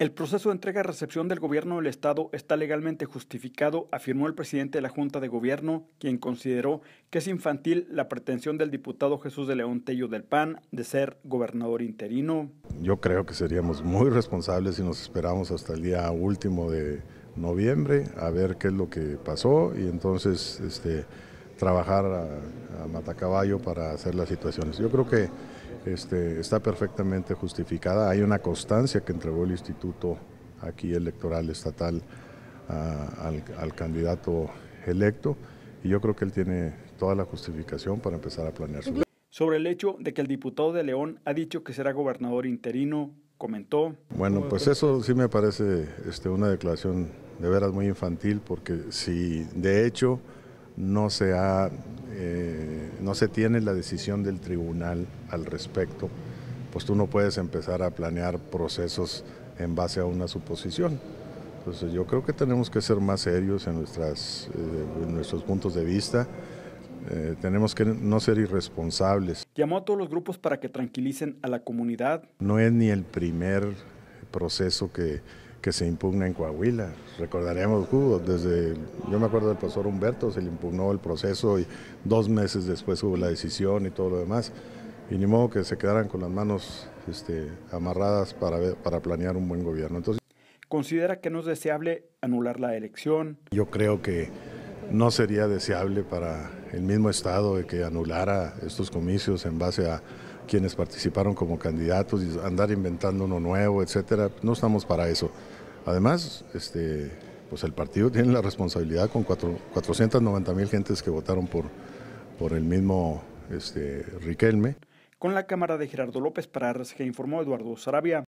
El proceso de entrega-recepción del gobierno del Estado está legalmente justificado, afirmó el presidente de la Junta de Gobierno, quien consideró que es infantil la pretensión del diputado Jesús de León Tello del PAN de ser gobernador interino. Yo creo que seríamos muy responsables si nos esperamos hasta el día último de noviembre a ver qué es lo que pasó y entonces este trabajar a, Matacaballo para hacer las situaciones. Yo creo que este, está perfectamente justificada. Hay una constancia que entregó el Instituto aquí electoral estatal al, candidato electo y yo creo que él tiene toda la justificación para empezar a planear su... Sobre el hecho de que el diputado de León ha dicho que será gobernador interino, comentó. Bueno, pues eso sí me parece este, una declaración de veras muy infantil, porque si de hecho no se, eh, no se tiene la decisión del tribunal al respecto, pues tú no puedes empezar a planear procesos en base a una suposición. Entonces yo creo que tenemos que ser más serios en, nuestras, eh, en nuestros puntos de vista. Eh, tenemos que no ser irresponsables. Llamó a todos los grupos para que tranquilicen a la comunidad. No es ni el primer proceso que que se impugna en Coahuila. Recordaremos, hubo desde, yo me acuerdo del profesor Humberto, se le impugnó el proceso y dos meses después hubo la decisión y todo lo demás. Y ni modo que se quedaran con las manos este, amarradas para, para planear un buen gobierno. Entonces, ¿Considera que no es deseable anular la elección? Yo creo que no sería deseable para el mismo Estado de que anulara estos comicios en base a quienes participaron como candidatos y andar inventando uno nuevo, etcétera. No estamos para eso. Además, este, pues el partido tiene la responsabilidad con 4 490 mil gentes que votaron por, por el mismo este, Riquelme. Con la cámara de Gerardo López para que informó Eduardo Sarabia.